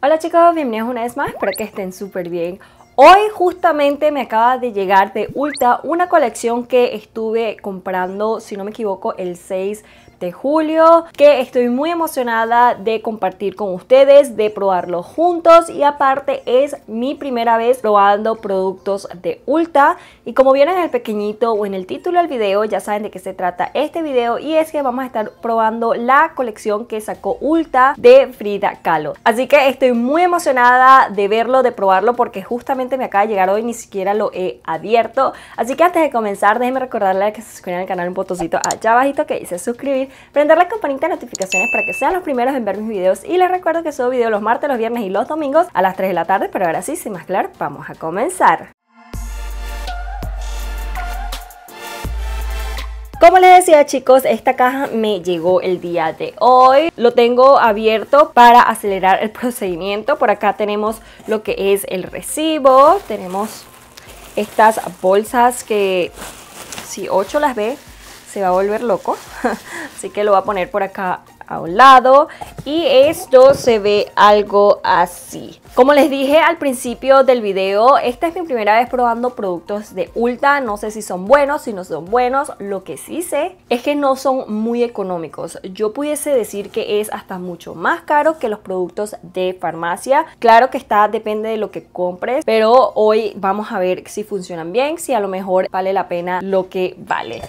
Hola chicos, bienvenidos una vez más, espero que estén súper bien. Hoy justamente me acaba de llegar de Ulta una colección que estuve comprando, si no me equivoco, el 6 julio que estoy muy emocionada de compartir con ustedes, de probarlo juntos y aparte es mi primera vez probando productos de Ulta y como vieron en el pequeñito o en el título del video ya saben de qué se trata este video y es que vamos a estar probando la colección que sacó Ulta de Frida Kahlo. Así que estoy muy emocionada de verlo, de probarlo porque justamente me acaba de llegar hoy ni siquiera lo he abierto. Así que antes de comenzar déjenme recordarles que se suscriban al canal un botoncito allá abajito que dice suscribir prender la campanita de notificaciones para que sean los primeros en ver mis videos y les recuerdo que subo videos los martes, los viernes y los domingos a las 3 de la tarde, pero ahora sí, sin más claro, vamos a comenzar. Como les decía chicos, esta caja me llegó el día de hoy. Lo tengo abierto para acelerar el procedimiento. Por acá tenemos lo que es el recibo. Tenemos estas bolsas que si 8 las ve, se va a volver loco. Así que lo voy a poner por acá a un lado y esto se ve algo así. Como les dije al principio del video, esta es mi primera vez probando productos de Ulta, no sé si son buenos, si no son buenos, lo que sí sé es que no son muy económicos. Yo pudiese decir que es hasta mucho más caro que los productos de farmacia. Claro que está, depende de lo que compres, pero hoy vamos a ver si funcionan bien, si a lo mejor vale la pena lo que vale.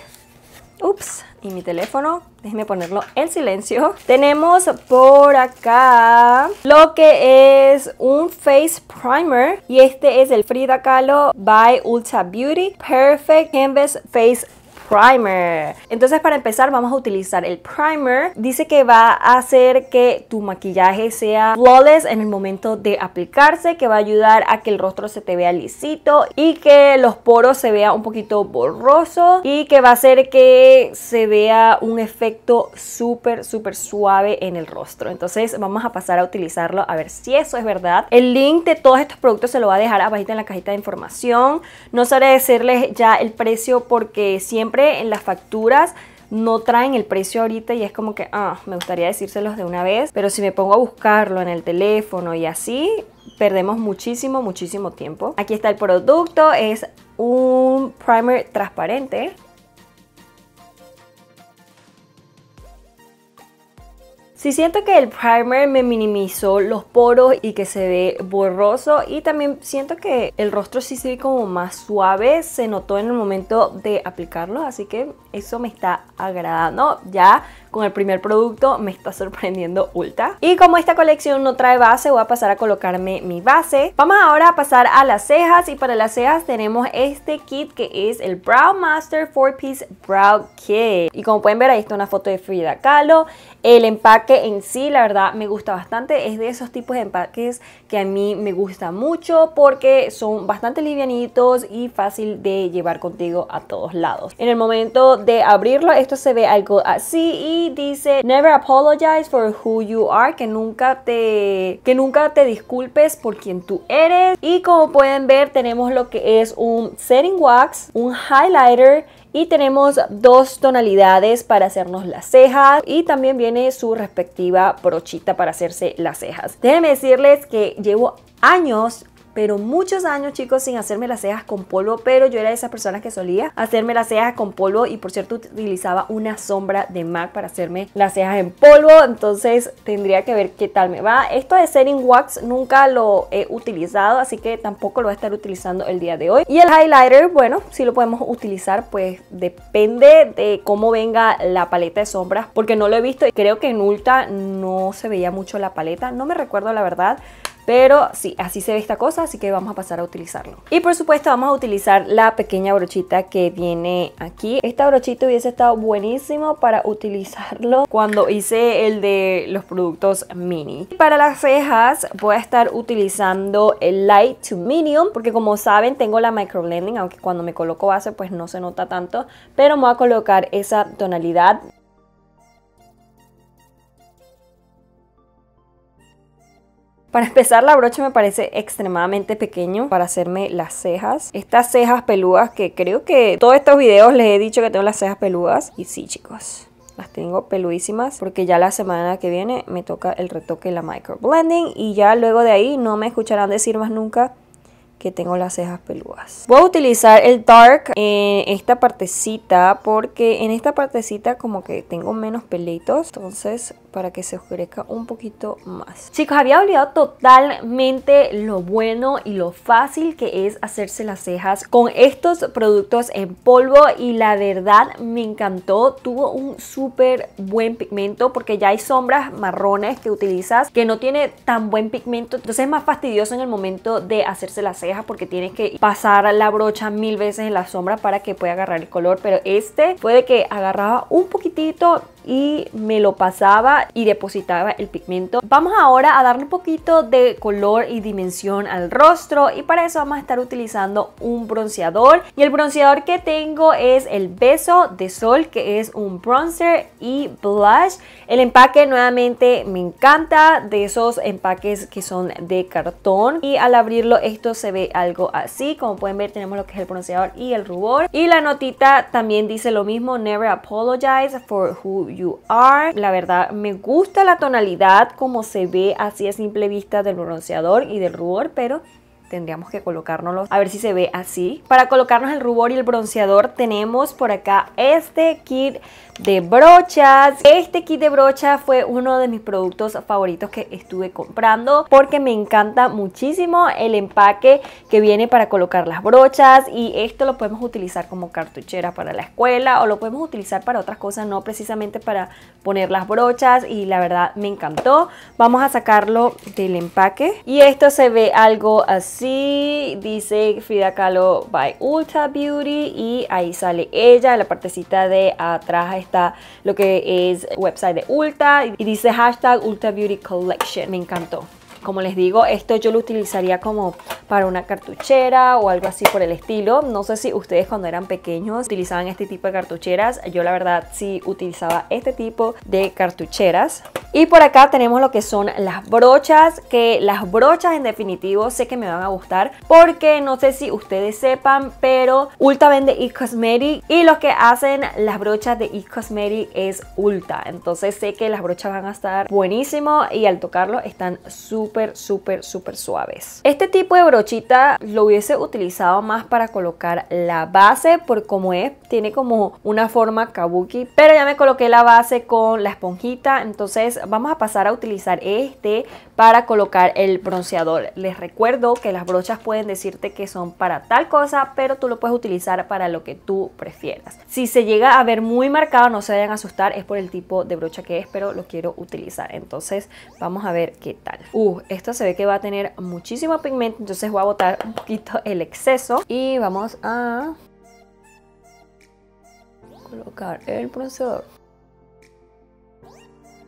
Ups, y mi teléfono, Déjenme ponerlo en silencio. Tenemos por acá lo que es un face primer y este es el Frida Kahlo by Ulta Beauty Perfect Canvas Face primer. Entonces para empezar vamos a utilizar el primer. Dice que va a hacer que tu maquillaje sea flawless en el momento de aplicarse, que va a ayudar a que el rostro se te vea lisito y que los poros se vea un poquito borroso y que va a hacer que se vea un efecto súper súper suave en el rostro. Entonces vamos a pasar a utilizarlo a ver si eso es verdad. El link de todos estos productos se lo va a dejar abajito en la cajita de información. No sabré decirles ya el precio porque siempre en las facturas no traen el precio ahorita y es como que, ah, me gustaría decírselos de una vez, pero si me pongo a buscarlo en el teléfono y así, perdemos muchísimo, muchísimo tiempo. Aquí está el producto, es un primer transparente. Si siento que el primer me minimizó los poros y que se ve borroso y también siento que el rostro sí se ve como más suave, se notó en el momento de aplicarlo, así que eso me está agradando. Ya con el primer producto me está sorprendiendo ultra. Y como esta colección no trae base, voy a pasar a colocarme mi base. Vamos ahora a pasar a las cejas y para las cejas tenemos este kit que es el Brow Master 4-Piece Brow Kit. Y como pueden ver ahí está una foto de Frida Kahlo. El empaque en sí la verdad me gusta bastante. Es de esos tipos de empaques que a mí me gusta mucho porque son bastante livianitos y fácil de llevar contigo a todos lados. En el momento de abrirlo, esto se ve algo así y dice Never apologize for who you are, que nunca te, que nunca te disculpes por quien tú eres. Y como pueden ver tenemos lo que es un setting wax, un highlighter y tenemos dos tonalidades para hacernos las cejas y también viene su respectiva brochita para hacerse las cejas. Déjenme decirles que llevo años pero muchos años, chicos, sin hacerme las cejas con polvo, pero yo era de esas personas que solía hacerme las cejas con polvo y por cierto utilizaba una sombra de MAC para hacerme las cejas en polvo, entonces tendría que ver qué tal me va. Esto de setting wax nunca lo he utilizado, así que tampoco lo voy a estar utilizando el día de hoy. Y el highlighter, bueno, si lo podemos utilizar, pues depende de cómo venga la paleta de sombras, porque no lo he visto y creo que en Ulta no se veía mucho la paleta, no me recuerdo la verdad. Pero sí, así se ve esta cosa, así que vamos a pasar a utilizarlo. Y por supuesto vamos a utilizar la pequeña brochita que viene aquí. Esta brochita hubiese estado buenísimo para utilizarlo cuando hice el de los productos mini. Para las cejas voy a estar utilizando el light to medium porque como saben tengo la micro blending, aunque cuando me coloco base pues no se nota tanto. Pero me voy a colocar esa tonalidad Para empezar, la brocha me parece extremadamente pequeño para hacerme las cejas. Estas cejas peludas que creo que todos estos videos les he dicho que tengo las cejas peludas. Y sí, chicos, las tengo peludísimas porque ya la semana que viene me toca el retoque de la microblending y ya luego de ahí no me escucharán decir más nunca que tengo las cejas peludas. Voy a utilizar el dark en esta partecita porque en esta partecita como que tengo menos pelitos entonces para que se oscurezca un poquito más. Chicos, había olvidado totalmente lo bueno y lo fácil que es hacerse las cejas con estos productos en polvo y la verdad me encantó, tuvo un súper buen pigmento porque ya hay sombras marrones que utilizas que no tiene tan buen pigmento, entonces es más fastidioso en el momento de hacerse las cejas porque tienes que pasar la brocha mil veces en la sombra para que pueda agarrar el color. Pero este puede que agarraba un poquitito y me lo pasaba y depositaba el pigmento. Vamos ahora a darle un poquito de color y dimensión al rostro y para eso vamos a estar utilizando un bronceador y el bronceador que tengo es el Beso de Sol que es un bronzer y blush. El empaque nuevamente me encanta de esos empaques que son de cartón y al abrirlo esto se ve algo así. Como pueden ver tenemos lo que es el bronceador y el rubor y la notita también dice lo mismo Never apologize for who You Are. La verdad, me gusta la tonalidad como se ve así a simple vista del bronceador y del rubor, pero tendríamos que colocárnoslos a ver si se ve así. Para colocarnos el rubor y el bronceador tenemos por acá este kit de brochas. Este kit de brochas fue uno de mis productos favoritos que estuve comprando porque me encanta muchísimo el empaque que viene para colocar las brochas y esto lo podemos utilizar como cartuchera para la escuela o lo podemos utilizar para otras cosas, no precisamente para poner las brochas y la verdad me encantó. Vamos a sacarlo del empaque y esto se ve algo así Sí, dice Frida Kahlo by Ulta Beauty y ahí sale ella. En la partecita de atrás está lo que es website de Ulta y dice hashtag Ulta Beauty Collection. Me encantó. Como les digo, esto yo lo utilizaría como para una cartuchera o algo así por el estilo. No sé si ustedes cuando eran pequeños utilizaban este tipo de cartucheras. Yo la verdad sí utilizaba este tipo de cartucheras. Y por acá tenemos lo que son las brochas, que las brochas en definitivo sé que me van a gustar porque no sé si ustedes sepan, pero Ulta vende eCosmetic y los que hacen las brochas de eCosmetic es Ulta. Entonces sé que las brochas van a estar buenísimo y al tocarlo están súper súper, súper, suaves. Este tipo de brochita lo hubiese utilizado más para colocar la base por como es, tiene como una forma kabuki, pero ya me coloqué la base con la esponjita, entonces vamos a pasar a utilizar este para colocar el bronceador. Les recuerdo que las brochas pueden decirte que son para tal cosa, pero tú lo puedes utilizar para lo que tú prefieras. Si se llega a ver muy marcado, no se vayan a asustar, es por el tipo de brocha que es, pero lo quiero utilizar. Entonces vamos a ver qué tal. Uh, esto se ve que va a tener muchísimo pigmento, entonces voy a botar un poquito el exceso. Y vamos a colocar el bronceador.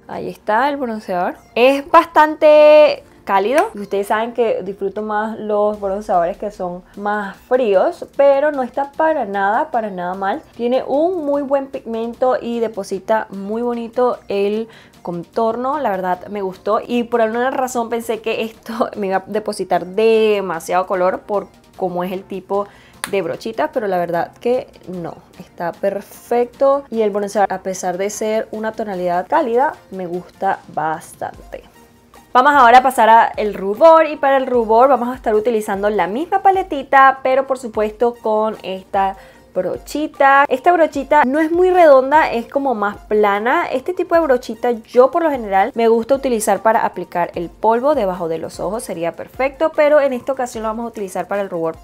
Ahí está el bronceador. Es bastante cálido. ustedes saben que disfruto más los bronceadores que son más fríos, pero no está para nada, para nada mal. Tiene un muy buen pigmento y deposita muy bonito el contorno, la verdad me gustó y por alguna razón pensé que esto me iba a depositar demasiado color por cómo es el tipo de brochita pero la verdad que no, está perfecto y el bronceador a pesar de ser una tonalidad cálida me gusta bastante. Vamos ahora a pasar al rubor y para el rubor vamos a estar utilizando la misma paletita pero por supuesto con esta brochita. Esta brochita no es muy redonda, es como más plana. Este tipo de brochita yo por lo general me gusta utilizar para aplicar el polvo debajo de los ojos, sería perfecto, pero en esta ocasión lo vamos a utilizar para el rubor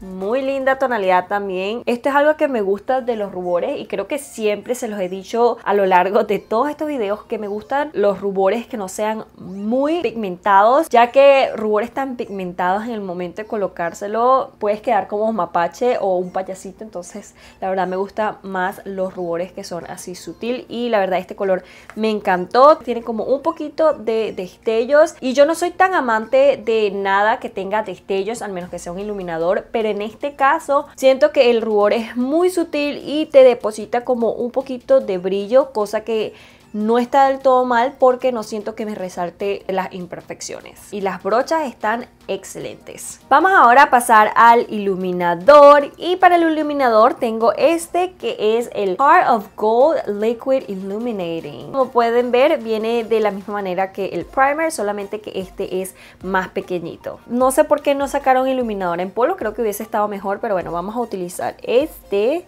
muy linda tonalidad también. Esto es algo que me gusta de los rubores y creo que siempre se los he dicho a lo largo de todos estos videos que me gustan los rubores que no sean muy pigmentados, ya que rubores tan pigmentados en el momento de colocárselo puedes quedar como un mapache o un payasito, entonces la verdad me gusta más los rubores que son así sutil y la verdad este color me encantó, tiene como un poquito de destellos y yo no soy tan amante de nada que tenga destellos, al menos que sea un iluminador, pero en este caso siento que el rubor es muy sutil y te deposita como un poquito de brillo, cosa que no está del todo mal porque no siento que me resalte las imperfecciones. Y las brochas están excelentes. Vamos ahora a pasar al iluminador. Y para el iluminador tengo este que es el Heart of Gold Liquid Illuminating. Como pueden ver, viene de la misma manera que el primer, solamente que este es más pequeñito. No sé por qué no sacaron iluminador en polvo, creo que hubiese estado mejor, pero bueno, vamos a utilizar este.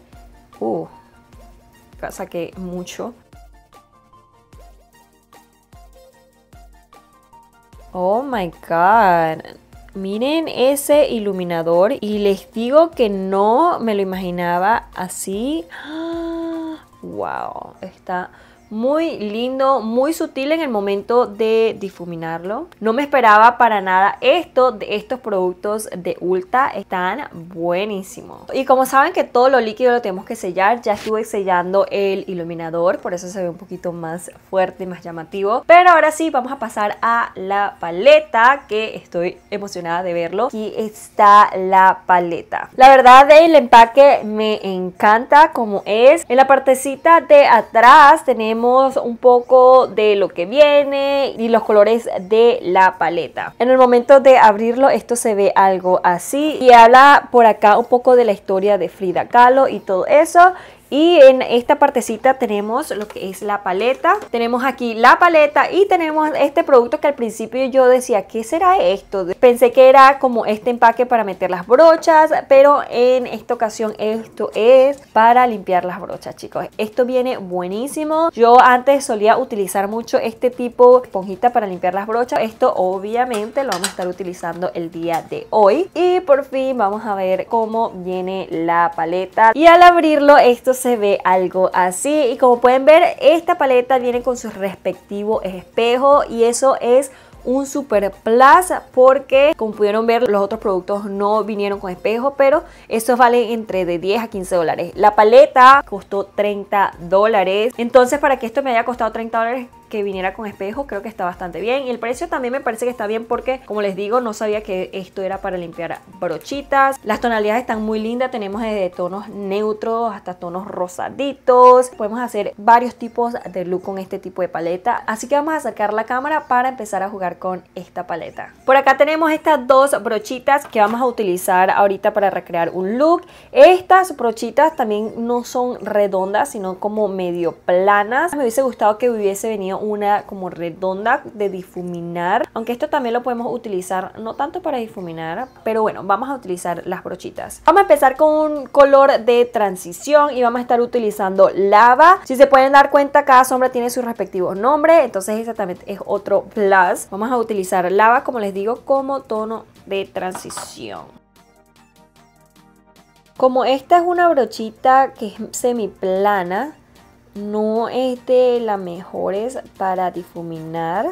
Uh, saqué mucho. Oh my god. Miren ese iluminador y les digo que no me lo imaginaba así. ¡Wow! Está muy lindo, muy sutil en el momento de difuminarlo. No me esperaba para nada esto de estos productos de Ulta, están buenísimos. Y como saben que todo lo líquido lo tenemos que sellar, ya estuve sellando el iluminador, por eso se ve un poquito más fuerte y más llamativo. Pero ahora sí, vamos a pasar a la paleta, que estoy emocionada de verlo. Aquí está la paleta. La verdad, el empaque me encanta como es. En la partecita de atrás tenemos un poco de lo que viene y los colores de la paleta. En el momento de abrirlo esto se ve algo así y habla por acá un poco de la historia de Frida Kahlo y todo eso y en esta partecita tenemos lo que es la paleta. Tenemos aquí la paleta y tenemos este producto que al principio yo decía, ¿qué será esto? Pensé que era como este empaque para meter las brochas, pero en esta ocasión esto es para limpiar las brochas, chicos. Esto viene buenísimo. Yo antes solía utilizar mucho este tipo de esponjita para limpiar las brochas. Esto obviamente lo vamos a estar utilizando el día de hoy. Y por fin vamos a ver cómo viene la paleta. Y al abrirlo, esto se ve algo así y como pueden ver esta paleta viene con su respectivo espejo y eso es un super plus porque como pudieron ver los otros productos no vinieron con espejo pero estos valen entre de 10 a 15 dólares la paleta costó 30 dólares entonces para que esto me haya costado 30 dólares que viniera con espejo, creo que está bastante bien. Y el precio también me parece que está bien porque, como les digo, no sabía que esto era para limpiar brochitas. Las tonalidades están muy lindas, tenemos desde tonos neutros hasta tonos rosaditos. Podemos hacer varios tipos de look con este tipo de paleta. Así que vamos a sacar la cámara para empezar a jugar con esta paleta. Por acá tenemos estas dos brochitas que vamos a utilizar ahorita para recrear un look. Estas brochitas también no son redondas, sino como medio planas. Me hubiese gustado que hubiese venido una como redonda de difuminar, aunque esto también lo podemos utilizar no tanto para difuminar, pero bueno, vamos a utilizar las brochitas. Vamos a empezar con un color de transición y vamos a estar utilizando lava. Si se pueden dar cuenta, cada sombra tiene su respectivo nombre, entonces exactamente es otro plus. Vamos a utilizar lava, como les digo, como tono de transición. Como esta es una brochita que es semi plana no es de las mejores para difuminar,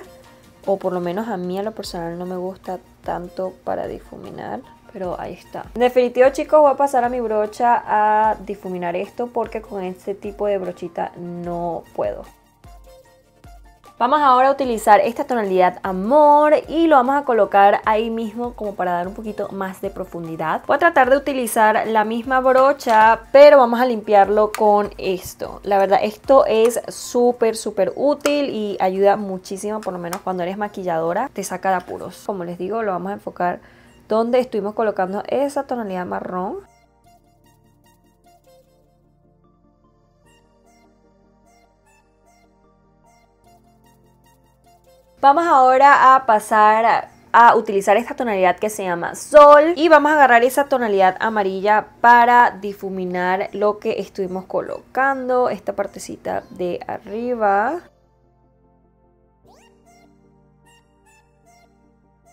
o por lo menos a mí a lo personal no me gusta tanto para difuminar. Pero ahí está. En definitivo, chicos, voy a pasar a mi brocha a difuminar esto porque con este tipo de brochita no puedo. Vamos ahora a utilizar esta tonalidad amor y lo vamos a colocar ahí mismo como para dar un poquito más de profundidad. Voy a tratar de utilizar la misma brocha, pero vamos a limpiarlo con esto. La verdad, esto es súper, súper útil y ayuda muchísimo, por lo menos cuando eres maquilladora, te saca de apuros. Como les digo, lo vamos a enfocar donde estuvimos colocando esa tonalidad marrón. Vamos ahora a pasar a utilizar esta tonalidad que se llama sol y vamos a agarrar esa tonalidad amarilla para difuminar lo que estuvimos colocando, esta partecita de arriba.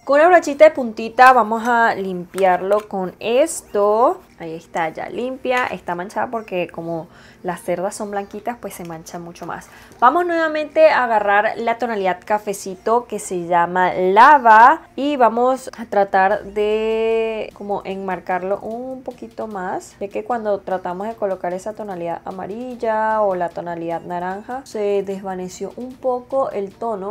Con la brochita de puntita vamos a limpiarlo con esto. Ahí está, ya limpia. Está manchada porque como las cerdas son blanquitas, pues se mancha mucho más. Vamos nuevamente a agarrar la tonalidad cafecito que se llama lava. Y vamos a tratar de como enmarcarlo un poquito más. Ya que cuando tratamos de colocar esa tonalidad amarilla o la tonalidad naranja, se desvaneció un poco el tono.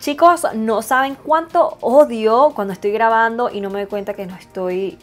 Chicos, no saben cuánto odio cuando estoy grabando y no me doy cuenta que no estoy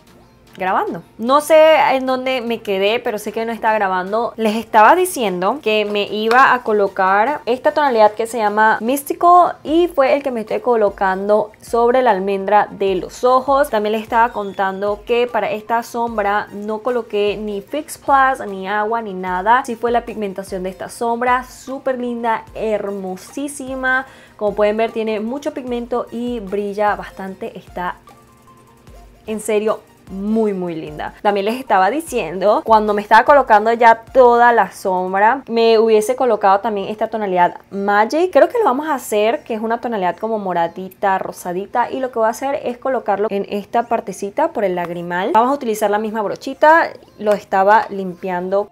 grabando. No sé en dónde me quedé, pero sé que no está grabando. Les estaba diciendo que me iba a colocar esta tonalidad que se llama Místico y fue el que me estoy colocando sobre la almendra de los ojos. También les estaba contando que para esta sombra no coloqué ni Fix Plus, ni agua, ni nada. Sí fue la pigmentación de esta sombra, súper linda, hermosísima. Como pueden ver tiene mucho pigmento y brilla bastante, está en serio muy muy linda. También les estaba diciendo, cuando me estaba colocando ya toda la sombra, me hubiese colocado también esta tonalidad Magic. Creo que lo vamos a hacer, que es una tonalidad como moradita, rosadita. Y lo que voy a hacer es colocarlo en esta partecita por el lagrimal. Vamos a utilizar la misma brochita, lo estaba limpiando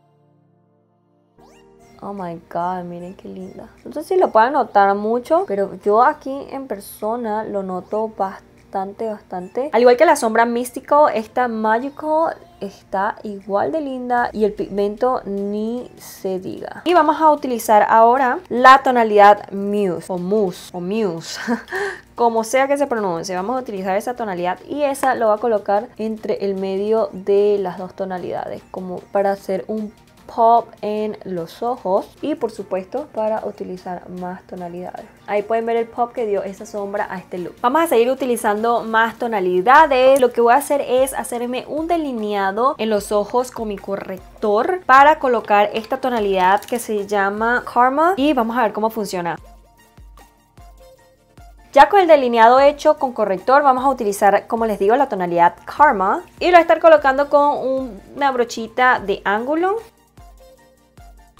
Oh my god, miren qué linda. No sé si lo pueden notar mucho, pero yo aquí en persona lo noto bastante bastante, bastante. Al igual que la sombra místico, esta Magical está igual de linda y el pigmento ni se diga. Y vamos a utilizar ahora la tonalidad Muse o Muse o Muse, como sea que se pronuncie. Vamos a utilizar esa tonalidad y esa lo va a colocar entre el medio de las dos tonalidades como para hacer un pop en los ojos y por supuesto para utilizar más tonalidades. Ahí pueden ver el pop que dio esa sombra a este look. Vamos a seguir utilizando más tonalidades. Lo que voy a hacer es hacerme un delineado en los ojos con mi corrector para colocar esta tonalidad que se llama Karma y vamos a ver cómo funciona. Ya con el delineado hecho con corrector vamos a utilizar, como les digo, la tonalidad Karma y lo voy a estar colocando con una brochita de ángulo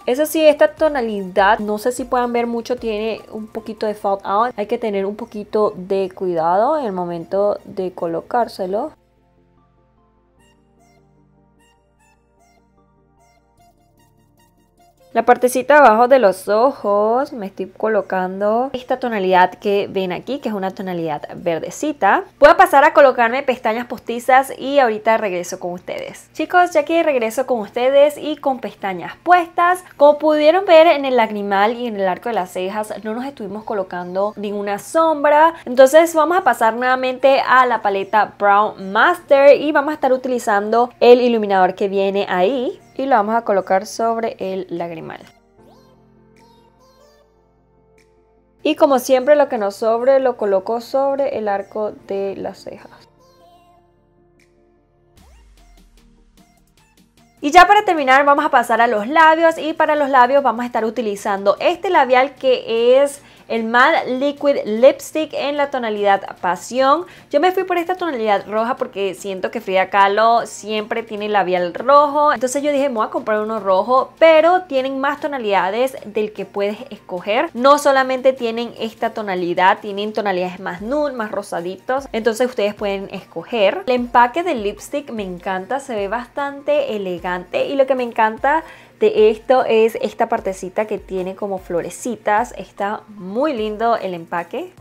eso sí, esta tonalidad, no sé si puedan ver mucho, tiene un poquito de fallout. Hay que tener un poquito de cuidado en el momento de colocárselo. La partecita abajo de los ojos me estoy colocando esta tonalidad que ven aquí, que es una tonalidad verdecita. Voy a pasar a colocarme pestañas postizas y ahorita regreso con ustedes. Chicos, ya que regreso con ustedes y con pestañas puestas, como pudieron ver en el lagrimal y en el arco de las cejas, no nos estuvimos colocando ninguna sombra. Entonces vamos a pasar nuevamente a la paleta Brown Master y vamos a estar utilizando el iluminador que viene ahí y lo vamos a colocar sobre el lagrimal. Y como siempre lo que nos sobre lo coloco sobre el arco de las cejas. Y ya para terminar vamos a pasar a los labios y para los labios vamos a estar utilizando este labial que es el Mad Liquid Lipstick en la tonalidad Pasión. Yo me fui por esta tonalidad roja porque siento que Frida Kahlo siempre tiene labial rojo. Entonces yo dije, voy a comprar uno rojo, pero tienen más tonalidades del que puedes escoger. No solamente tienen esta tonalidad, tienen tonalidades más nude, más rosaditos. Entonces ustedes pueden escoger. El empaque del lipstick me encanta, se ve bastante elegante y lo que me encanta esto es esta partecita que tiene como florecitas. Está muy lindo el empaque.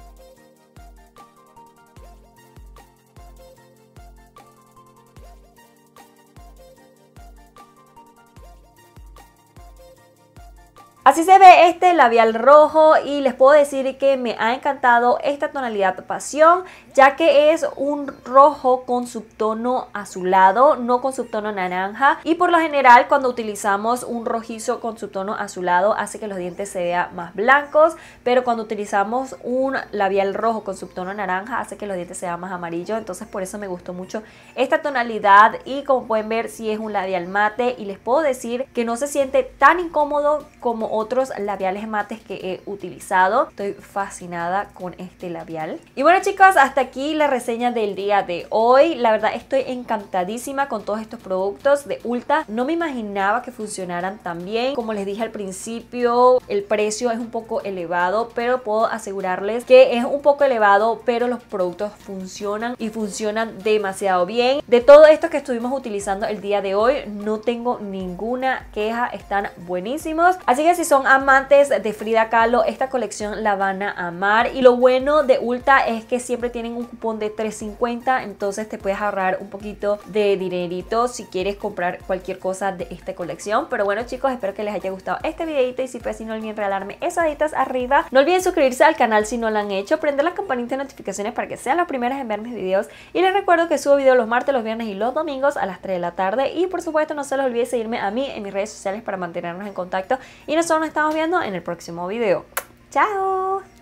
Así se ve este labial rojo y les puedo decir que me ha encantado esta tonalidad pasión ya que es un rojo con subtono azulado, no con subtono naranja. Y por lo general cuando utilizamos un rojizo con subtono azulado hace que los dientes se vean más blancos, pero cuando utilizamos un labial rojo con subtono naranja hace que los dientes se vean más amarillos. Entonces por eso me gustó mucho esta tonalidad y como pueden ver si es un labial mate y les puedo decir que no se siente tan incómodo como otros labiales mates que he utilizado. Estoy fascinada con este labial. Y bueno chicos, hasta aquí la reseña del día de hoy. La verdad estoy encantadísima con todos estos productos de Ulta. No me imaginaba que funcionaran tan bien. Como les dije al principio, el precio es un poco elevado, pero puedo asegurarles que es un poco elevado, pero los productos funcionan y funcionan demasiado bien. De todo esto que estuvimos utilizando el día de hoy, no tengo ninguna queja. Están buenísimos. Así que si son amantes de Frida Kahlo, esta colección la van a amar. Y lo bueno de Ulta es que siempre tienen un cupón de 3.50, entonces te puedes ahorrar un poquito de dinerito si quieres comprar cualquier cosa de esta colección. Pero bueno chicos, espero que les haya gustado este videito y si fue así no olviden regalarme esas deditas arriba. No olviden suscribirse al canal si no lo han hecho, prender la campanita de notificaciones para que sean las primeras en ver mis videos. Y les recuerdo que subo videos los martes, los viernes y los domingos a las 3 de la tarde. Y por supuesto no se les olvide seguirme a mí en mis redes sociales para mantenernos en contacto. Y nosotros nos estamos viendo en el próximo video. ¡Chao!